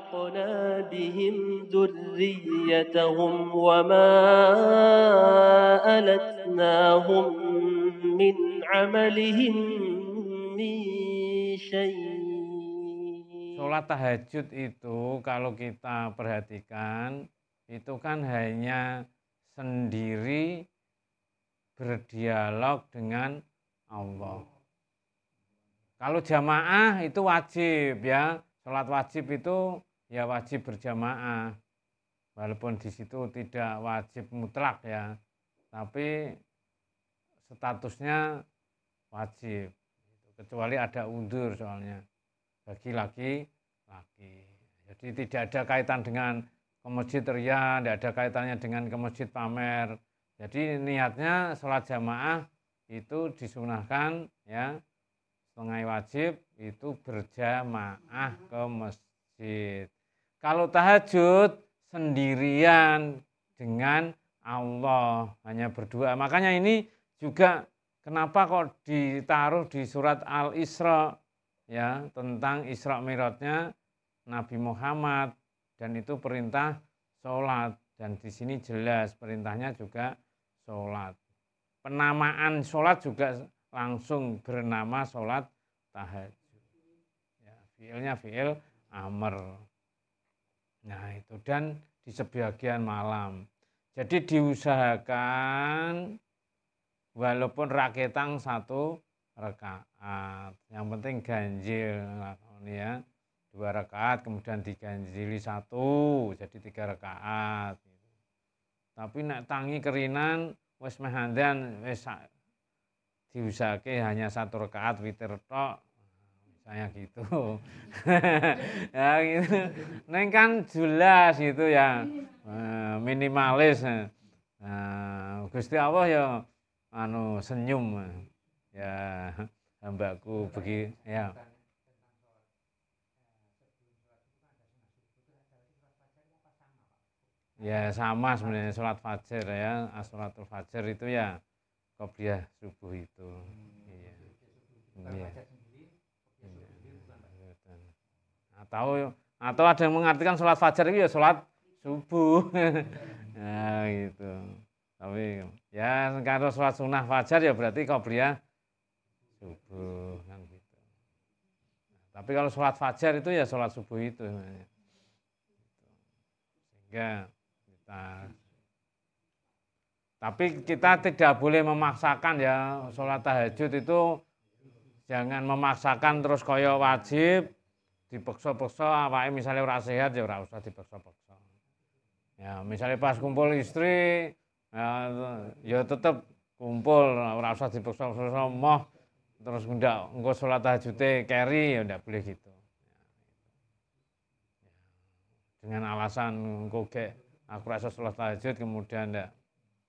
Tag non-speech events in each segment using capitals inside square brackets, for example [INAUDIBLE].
ألحقنا بهم ذريتهم وما ألتناهم من عملهم Sholat tahajud itu kalau kita perhatikan itu kan hanya sendiri berdialog dengan Allah. Kalau jamaah itu wajib ya, sholat wajib itu ya wajib berjamaah walaupun di situ tidak wajib mutlak ya tapi statusnya wajib kecuali ada undur soalnya bagi laki-laki jadi tidak ada kaitan dengan ke masjid ria tidak ada kaitannya dengan ke masjid pamer jadi niatnya sholat jamaah itu disunahkan ya sungai wajib itu berjamaah ke masjid kalau tahajud sendirian dengan Allah hanya berdua. Makanya ini juga kenapa kok ditaruh di surat Al-Isra ya tentang Isra Mi'rajnya Nabi Muhammad dan itu perintah sholat dan di sini jelas perintahnya juga sholat. Penamaan sholat juga langsung bernama sholat tahajud. Ya, fiilnya fiil amr. Nah, itu dan di sebagian malam. Jadi diusahakan walaupun raketang satu rekaat. Yang penting ganjil ya. Dua rekaat kemudian diganjili satu jadi tiga rekaat. Tapi nak tangi kerinan wis mehandan wis diusahake hanya satu rekaat witir tok saya gitu [LAUGHS] ya gitu neng kan jelas gitu ya eh, minimalis nah, Gusti Allah ya anu senyum ya hambaku begi ya Ya sama sebenarnya sholat fajar ya, asolatul fajar itu ya kopiah subuh itu. tahu atau ada yang mengartikan sholat fajar itu ya sholat subuh [LAUGHS] ya gitu tapi ya kalau sholat sunnah fajar ya berarti kau subuh kan gitu tapi kalau sholat fajar itu ya sholat subuh itu sehingga kita tapi kita tidak boleh memaksakan ya sholat tahajud itu jangan memaksakan terus koyo wajib dipaksa-paksa awake misalnya ora sehat ya ora usah dipaksa-paksa. Ya, misalnya pas kumpul istri ya, ya tetep kumpul ora usah dipaksa-paksa moh terus ndak engko sholat tahajud keri ya ndak boleh gitu. Ya, gitu. Dengan alasan engko aku rasa sholat tahajud kemudian ndak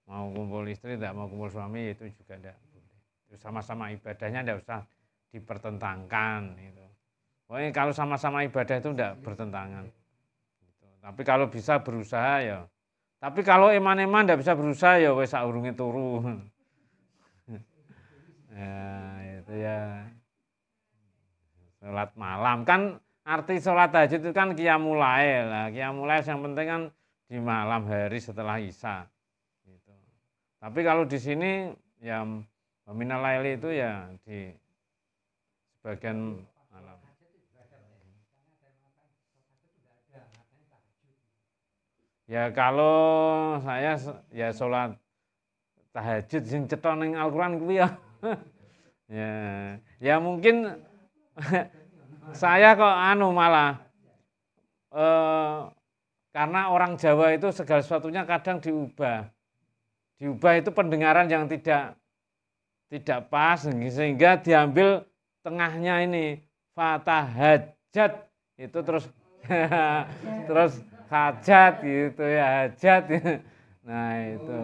mau kumpul istri ndak mau kumpul suami ya itu juga ndak boleh. Sama-sama ibadahnya ndak usah dipertentangkan gitu. Pokoknya oh, kalau sama-sama ibadah itu tidak bertentangan. Tapi kalau bisa berusaha ya. Tapi kalau eman-eman tidak bisa berusaha ya wes urungnya turun. [LAUGHS] ya, itu ya. Sholat malam kan arti sholat tahajud itu kan kiamulail. Nah, kiamulail yang penting kan di malam hari setelah isya. Gitu. Tapi kalau di sini ya Laili itu ya di sebagian Ya kalau saya ya sholat tahajud sing cetha ning Al-Qur'an kuwi ya. [LAUGHS] ya. Ya mungkin [LAUGHS] saya kok anu malah eh, karena orang Jawa itu segala sesuatunya kadang diubah. Diubah itu pendengaran yang tidak tidak pas sehingga diambil tengahnya ini fatahajat itu terus [LAUGHS] terus hajat gitu ya hajat nah itu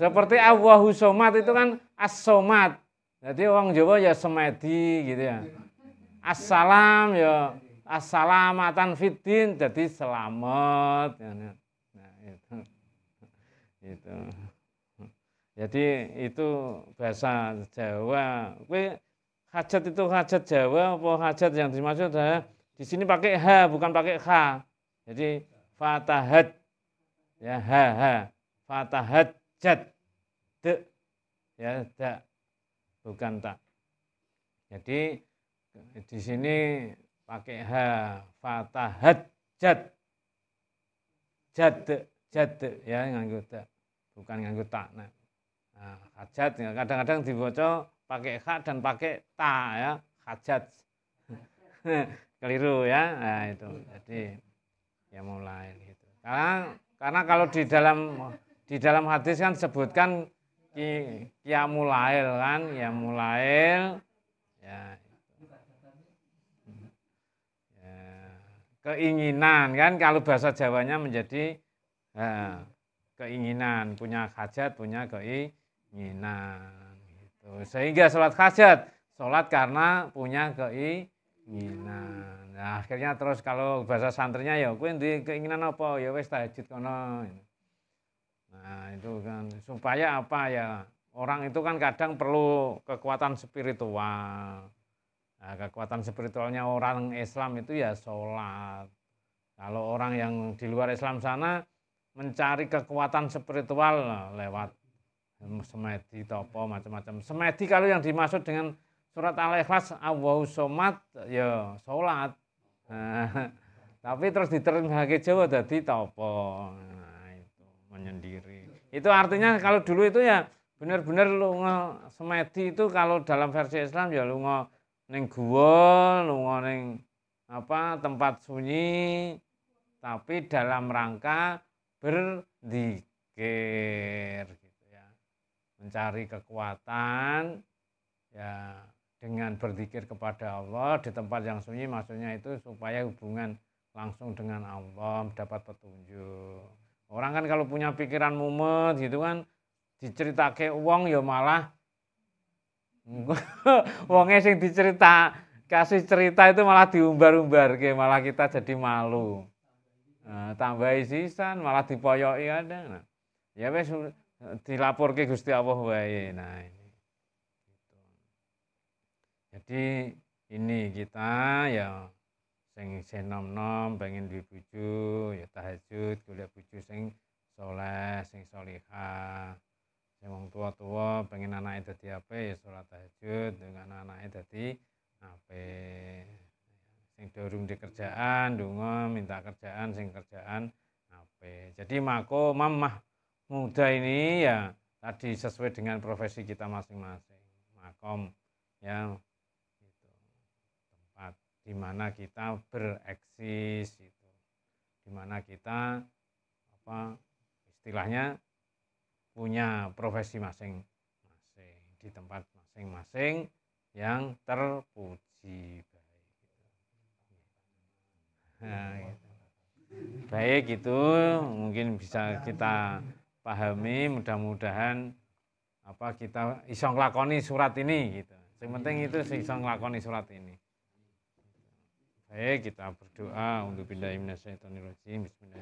seperti Allahu somat itu kan as-somat jadi orang Jawa ya semedi gitu ya assalam ya assalamatan fitin jadi selamat nah itu itu jadi itu bahasa Jawa kue hajat itu hajat Jawa apa hajat yang dimaksud adalah di sini pakai h bukan pakai k jadi fatahat ya ha ha fatahat jad de ya da bukan tak jadi di sini pakai ha fatahat jad jad jad ya nganggo da bukan nganggo tak nah, nah hajat ya, kadang-kadang dibaca pakai ha dan pakai ta ya hajat [LAUGHS] keliru ya nah itu jadi ya mulai gitu karena karena kalau di dalam di dalam hadis kan sebutkan ki, kia mulail kan ya mulail ya, ya keinginan kan kalau bahasa Jawanya menjadi ya, keinginan punya hajat punya keinginan gitu sehingga sholat hajat sholat karena punya keinginan Nah, akhirnya terus kalau bahasa santrinya ya kuwi duwe keinginan apa ya wis tahajud kono. Nah, itu kan supaya apa ya? Orang itu kan kadang perlu kekuatan spiritual. Nah, kekuatan spiritualnya orang Islam itu ya sholat. Kalau orang yang di luar Islam sana mencari kekuatan spiritual lewat semedi topo macam-macam. Semedi kalau yang dimaksud dengan surat al-ikhlas awahu somat ya sholat [LAUGHS] tapi terus diterjemahkan Jawa jadi topo. Nah, itu menyendiri. Itu artinya kalau dulu itu ya benar-benar lunga semedi itu kalau dalam versi Islam ya lunga ning gua, lunga ning apa tempat sunyi tapi dalam rangka berdikir gitu ya. Mencari kekuatan ya dengan berzikir kepada Allah di tempat yang sunyi maksudnya itu supaya hubungan langsung dengan Allah dapat petunjuk orang kan kalau punya pikiran mumet gitu kan diceritake uang ya malah uangnya [LAUGHS] sing dicerita kasih cerita itu malah diumbar-umbar ke malah kita jadi malu nah, tambah sisan malah dipoyoki ada nah, ya wes dilapor ke Gusti Allah wae nah ini jadi ini kita ya sing senom nom pengen di bucu ya tahajud kuliah bucu sing soleh sing solihah sing wong tua-tua pengen anak itu di apa ya sholat tahajud dengan anak itu di apa? sing dorong di kerjaan dungo minta kerjaan sing kerjaan apa? jadi mako mamah muda ini ya tadi sesuai dengan profesi kita masing-masing makom ya di mana kita bereksis itu di mana kita apa istilahnya punya profesi masing-masing di tempat masing-masing yang terpuji baik gitu. nah, gitu. baik itu mungkin bisa kita pahami mudah-mudahan apa kita iseng lakoni surat ini gitu yang penting itu iseng lakoni surat ini Baik, kita berdoa untuk bila imnasyaitonirrojim. Bismillah.